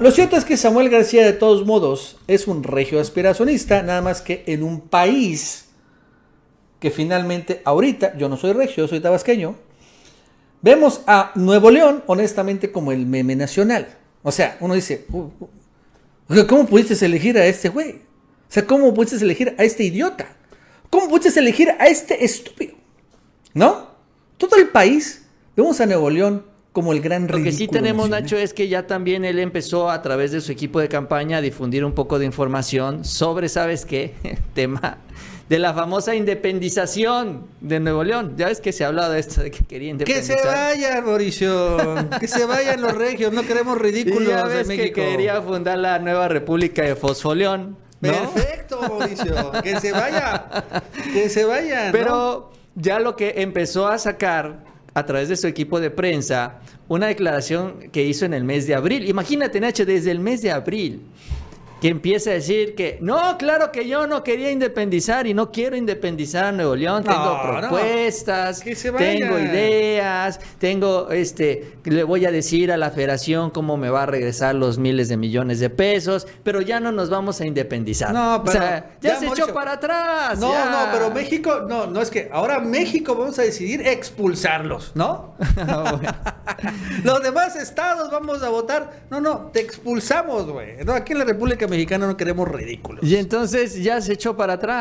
lo cierto es que Samuel García de todos modos es un regio aspiracionista, nada más que en un país que finalmente ahorita, yo no soy regio, soy tabasqueño, vemos a Nuevo León honestamente como el meme nacional. O sea, uno dice, uh, uh, ¿cómo pudiste elegir a este güey? O sea, ¿cómo pudiste elegir a este idiota? ¿Cómo pudiste elegir a este estúpido? ¿No? Todo el país, vemos a Nuevo León como el gran ridículo. Lo que sí tenemos, Nacho, es que ya también él empezó a través de su equipo de campaña a difundir un poco de información sobre, ¿sabes qué? tema de la famosa independización de Nuevo León. Ya ves que se ha hablado de esto, de que quería independizar. Que se vayan, Mauricio. que se vayan los regios. No queremos ridículos ya ves que quería fundar la nueva república de Fosfolión. Perfecto, Mauricio. que se vaya. Que se vayan. Pero ya lo que empezó a sacar a través de su equipo de prensa una declaración que hizo en el mes de abril. Imagínate, Nacho, desde el mes de abril que empiece a decir que no, claro que yo no quería independizar y no quiero independizar a Nuevo León, tengo propuestas, tengo ideas, tengo este, le voy a decir a la federación cómo me va a regresar los miles de millones de pesos, pero ya no nos vamos a independizar. No, pero ya, se echó para atrás. No, no, pero México, no, no es que ahora México vamos a decidir expulsarlos, ¿no? Ah, los demás estados vamos a votar. No, no, te expulsamos, güey. No, aquí en la República mexicano no queremos ridículos. Y entonces ya se echó para atrás.